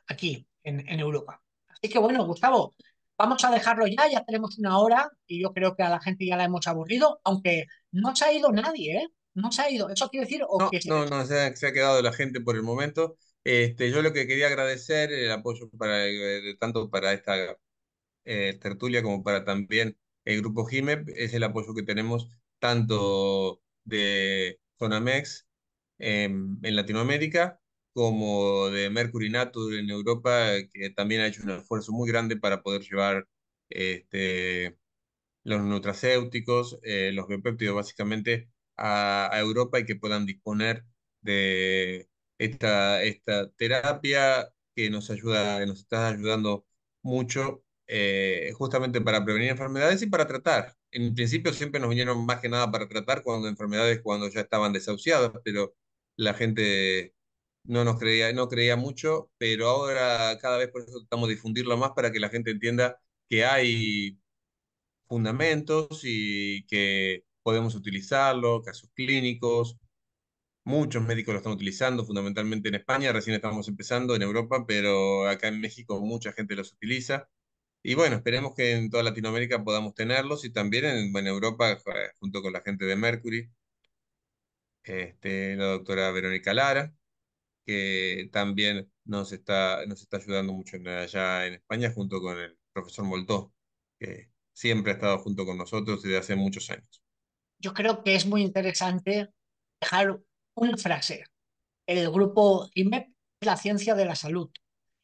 aquí en Europa. Así que bueno, Gustavo, vamos a dejarlo ya, ya tenemos una hora y yo creo que a la gente ya la hemos aburrido, aunque no se ha ido nadie, ¿eh? No se ha ido, eso quiere decir... no, se... no, se ha, quedado la gente por el momento. Este, yo lo que quería agradecer el apoyo para eh, tanto para esta eh, tertulia como para también el grupo GIMEP, es el apoyo que tenemos tanto de Zonamex em, en Latinoamérica como de Mercury Natur en Europa, que también ha hecho un esfuerzo muy grande para poder llevar este, los nutracéuticos, eh, los biopéptidos básicamente a, Europa y que puedan disponer de esta, esta terapia que nos ayuda, que nos está ayudando mucho eh, justamente para prevenir enfermedades y para tratar. En principio siempre nos vinieron más que nada para tratar cuando enfermedades cuando ya estaban desahuciadas, pero la gente no nos creía, no creía mucho, pero ahora cada vez por eso estamos difundirlo más para que la gente entienda que hay fundamentos y que podemos utilizarlo, casos clínicos. Muchos médicos lo están utilizando, fundamentalmente en España, recién estamos empezando en Europa, pero acá en México mucha gente los utiliza. Y bueno, esperemos que en toda Latinoamérica podamos tenerlos y también en, Europa, eh, junto con la gente de Mercury, este, la doctora Verónica Lara que también nos está, nos está ayudando mucho en, allá en España, junto con el profesor Moltó, que siempre ha estado junto con nosotros desde hace muchos años. Yo creo que es muy interesante dejar un frase. El grupo IMEP es la ciencia de la salud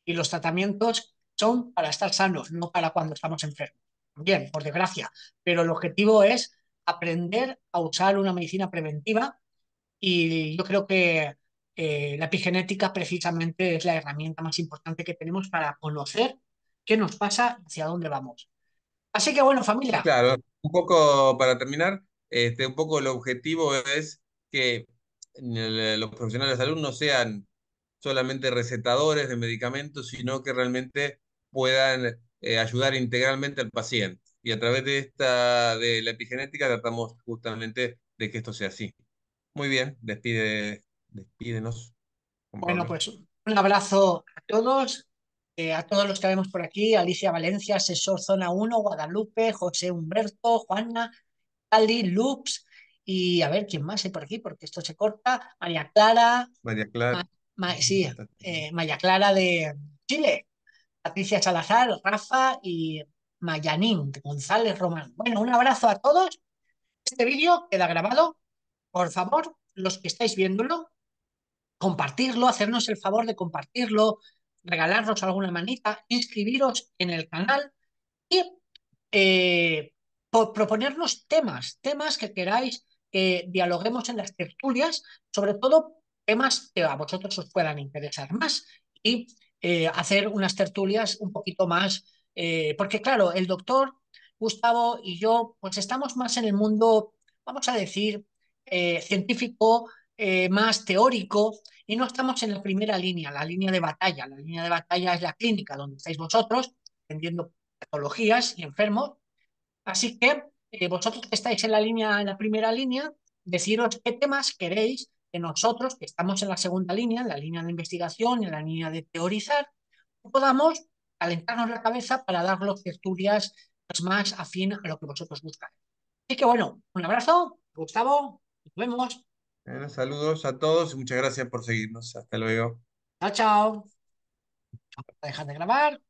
y los tratamientos son para estar sanos, no para cuando estamos enfermos. Bien, por desgracia, pero el objetivo es aprender a usar una medicina preventiva y yo creo que eh, la epigenética precisamente es la herramienta más importante que tenemos para conocer qué nos pasa, hacia dónde vamos. Así que bueno, familia. Claro, un poco para terminar, este, un poco el objetivo es que los profesionales de salud no sean solamente recetadores de medicamentos, sino que realmente puedan eh, ayudar integralmente al paciente. Y a través de esta de la epigenética tratamos justamente de que esto sea así. Muy bien, despide despídenos. Bueno, pues un abrazo a todos, eh, a todos los que vemos por aquí, Alicia Valencia, asesor Zona 1, Guadalupe, José Humberto, Juana, Cali, Lux, y a ver quién más hay por aquí, porque esto se corta, María Clara. María Clara. sí, eh, María Clara de Chile, Patricia Salazar, Rafa y Mayanín González Román. Bueno, un abrazo a todos. Este vídeo queda grabado. Por favor, los que estáis viéndolo, compartirlo, hacernos el favor de compartirlo, regalarnos alguna manita, inscribiros en el canal y eh, proponernos temas, temas que queráis que dialoguemos en las tertulias, sobre todo temas que a vosotros os puedan interesar más y eh, hacer unas tertulias un poquito más, eh, porque claro, el doctor Gustavo y yo, pues estamos más en el mundo, vamos a decir, científico, eh, más teórico y no estamos en la primera línea, la línea de batalla. La línea de batalla es la clínica donde estáis vosotros, atendiendo patologías y enfermos. Así que eh, vosotros que estáis en la, línea, en la primera línea, deciros qué temas queréis que nosotros, que estamos en la segunda línea, en la línea de investigación, en la línea de teorizar, podamos calentarnos la cabeza para dar los estudios más afín a lo que vosotros buscáis. Así que bueno, un abrazo, Gustavo, nos vemos saludos a todos y muchas gracias por seguirnos. Hasta luego. Chao, chao. Dejan de grabar.